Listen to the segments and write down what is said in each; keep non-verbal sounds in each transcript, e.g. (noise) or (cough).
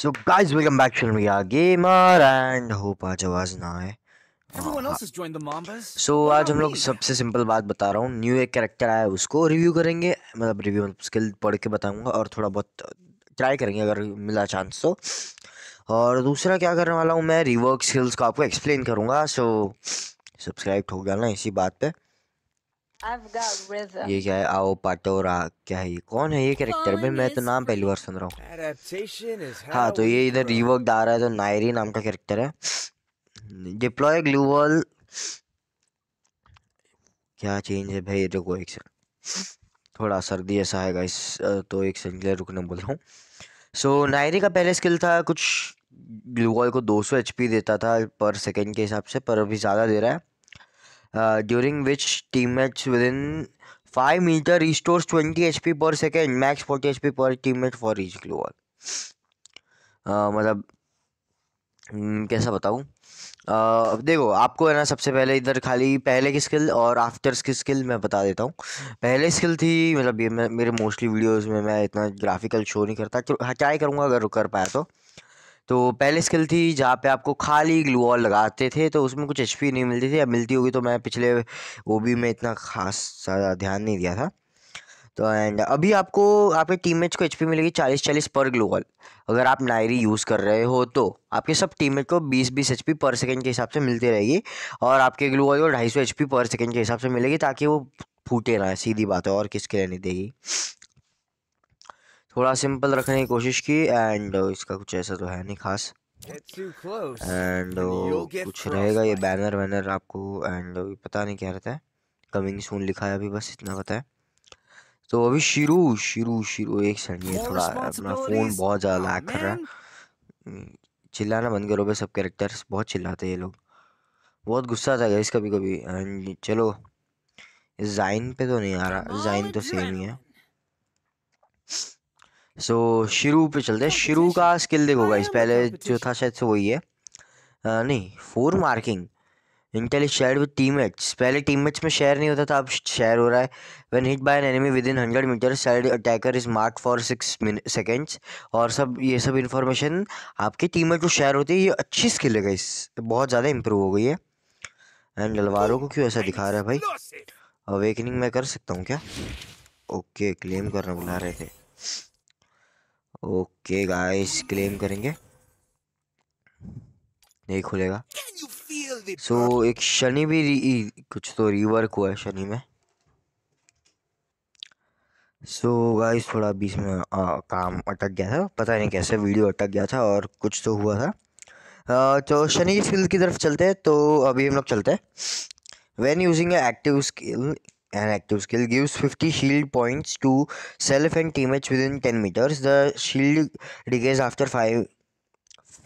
So guys, welcome back to We Are Gamer and hope आज आवाज ना आए सो हाँ, हाँ। आज हम लोग सबसे सिंपल बात बता रहा हूँ न्यू एक कैरेक्टर आया उसको रिव्यू करेंगे मतलब रिव्यू मतलब स्किल पढ़ के बताऊंगा और थोड़ा बहुत ट्राई uh, करेंगे अगर मिला चांस तो और दूसरा क्या करने वाला हूँ मैं रिवर्क स्किल्स को आपको एक्सप्लेन करूँगा सो सब्सक्राइब हो गया ना इसी बात पर ये क्या है आओ पाटोरा क्या है ये कौन है ये कैरेक्टर भाई मैं तो नाम पहली बार सुन रहा हूँ हाँ तो ये इधर रिवर्क आ रहा है तो नायरी नाम का कैरेक्टर है डिप्लॉय ग्लूवल क्या चेंज है भाई रुको एक सेकंड थोड़ा सर्दी ऐसा है गाइस तो एक सेकंड के रुकने बोल रहा हूँ सो so, नायरी का पहले स्किल था कुछ ग्लूवॉल को 200 एचपी देता था पर सेकंड के हिसाब से पर अभी ज़्यादा दे रहा है uh, during which teammates within 5 meter restores 20 HP per second, max 40 HP per teammate for each glue wall. Uh, मतलब हम्म, कैसा बताऊँ uh, अब देखो आपको है ना सबसे पहले इधर खाली पहले की स्किल और आफ्टर्स की स्किल मैं बता देता हूँ पहले स्किल थी मतलब ये मेरे मोस्टली वीडियोस में मैं इतना ग्राफिकल शो नहीं करता क्यों हटाई करूँगा अगर कर पाया तो तो पहले स्किल थी जहाँ पे आपको खाली ग्लू वॉल लगाते थे तो उसमें कुछ एचपी नहीं मिलती थी अब मिलती होगी तो मैं पिछले वो भी में इतना खास ज़्यादा ध्यान नहीं दिया था तो एंड अभी आपको आपके टीममेट्स को एचपी मिलेगी चालीस चालीस पर ग्लू वॉल अगर आप नायरी यूज़ कर रहे हो तो आपके सब टीममेट को बीस बीस एच पर सेकेंड के हिसाब से मिलती रहेगी और आपके ग्लू वॉल को ढाई सौ पर सेकेंड के हिसाब से मिलेगी ताकि वो फूटे ना सीधी बात है और किसके नहीं देगी थोड़ा सिंपल रखने की कोशिश की एंड इसका कुछ ऐसा तो है नहीं खास एंड कुछ रहेगा ये बैनर वैनर आपको एंड पता नहीं क्या रहता है कमिंग सून लिखा है अभी बस इतना पता है तो अभी शुरू शुरू शुरू एक सेकंड ये थोड़ा अपना फ़ोन बहुत ज़्यादा लैग कर रहा है हम्म, चिल्लाना बंद करो भाई सब कैरेक्टर्स बहुत चिल्लाते हैं ये लोग बहुत गुस्सा आता है इस कभी कभी एंड चलो जाइन पे तो नहीं आ रहा जाइन तो सेम ही है सो so, शुरू पे चलते हैं शुरू का स्किल देखो इस पहले जो था शायद से वही है आ, नहीं for marking intel is share with team पहले टीममेट्स में शेयर नहीं होता था अब शेयर हो रहा है when hit by an enemy within hundred metre side attacker is mark for six seconds और सब ये सब इन्फॉर्मेशन आपके टीम को शेयर होती है ये अच्छी स्किल है इस बहुत ज़्यादा इम्प्रूव हो गई है एंड ललवारों को क्यों ऐसा दिखा रहा है भाई अवेकनिंग मैं कर सकता हूँ क्या ओके क्लेम करना बुला रहे थे ओके गाइस क्लेम करेंगे नहीं खुलेगा सो so, एक शनि भी री, कुछ तो रिवर्क हुआ है शनि में सो so, गाइस थोड़ा बीच में आ, काम अटक गया था पता नहीं कैसे वीडियो अटक गया था और कुछ तो हुआ था तो शनि की की तरफ चलते हैं तो अभी हम लोग चलते हैं when using active skill an active skill gives 50 shield points to self and teammates within 10 meters the shield decays after 5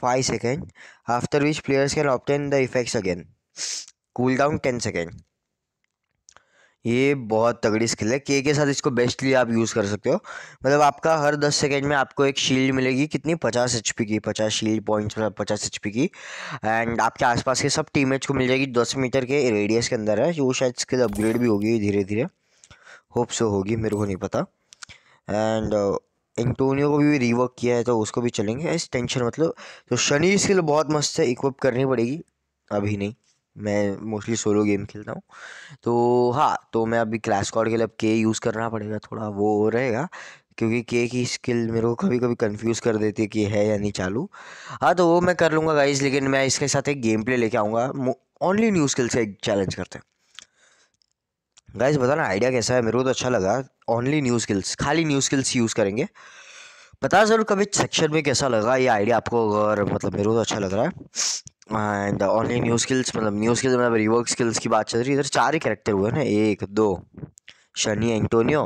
5 seconds after which players can obtain the effects again cooldown 10 seconds ये बहुत तगड़ी skill है के के साथ इसको बेस्टली आप use कर सकते हो मतलब आपका हर दस सेकेंड में आपको एक शील्ड मिलेगी कितनी पचास एच की पचास शील्ड पॉइंट्स मतलब पचास एच की एंड आपके आसपास के सब टीमेट्स को मिल जाएगी दस मीटर के रेडियस के अंदर है वो शायद स्किल अपग्रेड भी होगी धीरे धीरे होप सो होगी मेरे को नहीं पता एंड एंटोनियो uh, को भी रिवर्क किया है तो उसको भी चलेंगे इस टेंशन मतलब तो शनि स्किल बहुत मस्त है इक्विप करनी पड़ेगी अभी नहीं मैं मोस्टली सोलो गेम खेलता हूँ तो हाँ तो मैं अभी क्लैश कॉर्ड के लिए अब के यूज़ करना पड़ेगा थोड़ा वो रहेगा क्योंकि के की स्किल मेरे को कभी कभी कंफ्यूज कर देती है कि है या नहीं चालू हाँ तो वो मैं कर लूँगा गाइज लेकिन मैं इसके साथ एक गेम प्ले लेके आऊँगा ओनली न्यू स्किल से एक चैलेंज करते हैं गाइज बताना आइडिया कैसा है मेरे को तो अच्छा लगा ओनली न्यू स्किल्स खाली न्यू स्किल्स यूज़ करेंगे पता ज़रूर कभी सेक्शन में कैसा लगा ये आइडिया आपको अगर मतलब मेरे को तो अच्छा लग रहा है एंड ऑनली न्यू स्किल्स मतलब न्यू स्किल्स मतलब रिवर्क स्किल्स की बात चल रही है इधर चार ही कैरेक्टर हुए ना एक दो Shani Antonio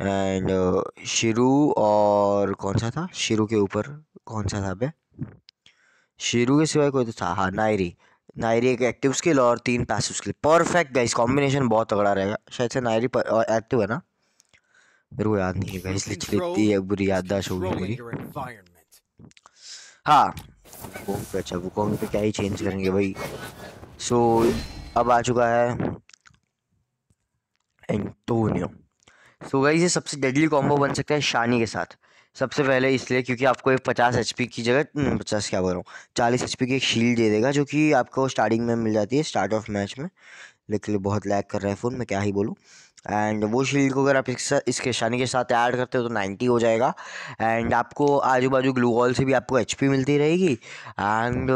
and uh, Shirou और कौन सा था शिरू के ऊपर कौन सा था भाई शिरू के सिवाय कोई तो था हाँ नायरी नायरी एक एक्टिव स्किल और तीन passive skill perfect guys combination बहुत तगड़ा रहेगा शायद से नायरी पर एक्टिव है ना मेरे को याद नहीं है गाइस लिटरली इतनी बुरी याददाश्त हो गई मेरी हाँ वो अच्छा वो कौन पे क्या ही चेंज करेंगे भाई सो so, अब आ चुका है एंटोनियो सो so, गाइज ये सबसे डेडली कॉम्बो बन सकता है शानी के साथ सबसे पहले इसलिए क्योंकि आपको एक पचास एच की जगह हम्म, पचास क्या बोल रहा हूँ चालीस एच की एक शील्ड दे देगा जो कि आपको स्टार्टिंग में मिल जाती है स्टार्ट ऑफ मैच में लेकिन बहुत लैग कर रहा है फ़ोन मैं क्या ही बोलूँ एंड वो शील्ड को अगर आप इसके शानी के साथ ऐड करते हो तो नाइन्टी हो जाएगा एंड हम्म। आपको आजू बाजू ग्लूगॉल से भी आपको एच मिलती रहेगी एंड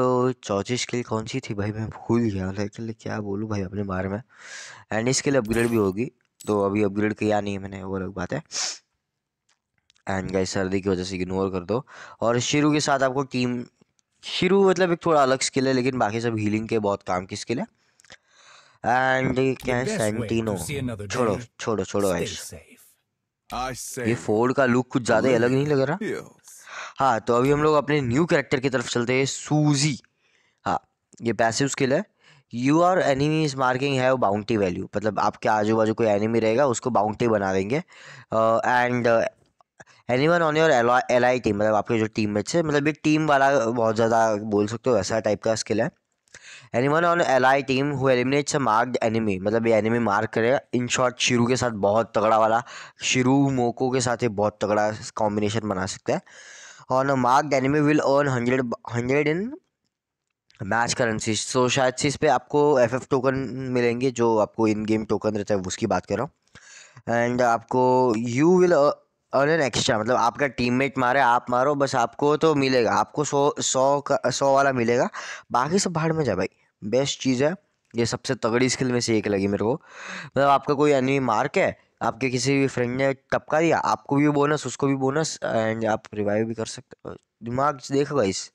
चौथी स्किल कौन सी थी भाई मैं भूल गया लेकिन क्या बोलूँ भाई अपने बारे में एंड स्किल अपग्रेड भी होगी तो अभी अपग्रेड किया नहीं है मैंने वो अलग बात है एंड गाइस सर्दी की वजह से इग्नोर कर दो और शुरू के साथ आपको टीम शुरू मतलब एक थोड़ा अलग स्किल है लेकिन बाकी सब हीलिंग के बहुत काम की स्किल है एंड क्या है सेंटिनो छोड़ो छोड़ो छोड़ो ये फोर्ड का लुक कुछ ज्यादा अलग नहीं लग रहा हाँ तो अभी हम लोग अपने न्यू कैरेक्टर की तरफ चलते हैं सूजी हाँ ये पैसिव स्किल है you are enemy is marking है बाउंटी वैल्यू मतलब आपके आजू बाजू कोई एनिमी रहेगा उसको बाउंटी बना देंगे and anyone on your ally team मतलब आपके जो टीम मेट्स है मतलब एक टीम वाला बहुत ज़्यादा बोल सकते हो वैसा टाइप का स्किल है anyone on ally team who eliminates a marked enemy मतलब ये एनिमी मार्क करेगा इन शॉर्ट शिरू के साथ बहुत तगड़ा वाला शिरू मोको के साथ ये बहुत तगड़ा कॉम्बिनेशन बना सकता है और marked enemy will earn hundred hundred in match currency so शायद से इस पर आपको एफ एफ टोकन मिलेंगे जो आपको इन गेम टोकन रहता है उसकी बात कर रहा हूँ एंड आपको you will earn an extra मतलब आपका टीममेट मारे आप मारो बस आपको तो मिलेगा आपको सौ सौ का सौ वाला मिलेगा बाकी सब भाड़ में जा भाई बेस्ट चीज़ है ये सबसे तगड़ी स्किल में से एक लगी मेरे को मतलब आपका कोई एनिमी मार के आपके किसी भी फ्रेंड ने टपका दिया आपको भी बोनस उसको भी बोनस एंड आप रिवाइव भी कर सकते हो दिमाग देखो इस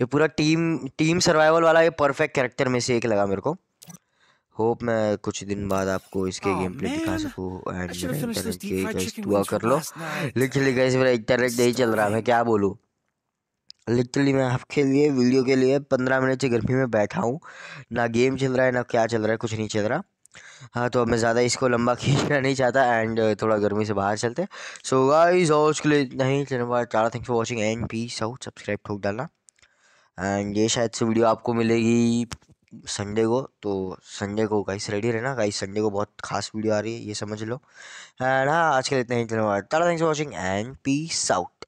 ये पूरा टीम टीम सर्वाइवल वाला ये परफेक्ट कैरेक्टर में से एक लगा मेरे को होप मैं कुछ दिन बाद आपको इसके गेम oh, प्ले दिखा सकूं दुआ कर लो लिटरली गाइस मेरा इंटरनेट नहीं चल रहा मैं क्या बोलूँ लिटरली मैं आपके लिए वीडियो के लिए पंद्रह मिनट से गर्मी में बैठा हूँ ना गेम चल रहा है ना क्या चल रहा है कुछ नहीं चल रहा हाँ तो अब मैं ज़्यादा इसको लंबा (laughs) खींचना नहीं चाहता एंड थोड़ा गर्मी से बाहर चलते सो गाइस और उसके लिए नहीं चलने tata thanks for watching and peace out subscribe ठोक डालना एंड ये शायद से वीडियो आपको मिलेगी संडे को तो संडे को गाइस रेडी रहना गाइस संडे को बहुत खास वीडियो आ रही है ये समझ लो एंड हाँ आज के लिए इतना ही धन्यवाद thanks for watching and peace out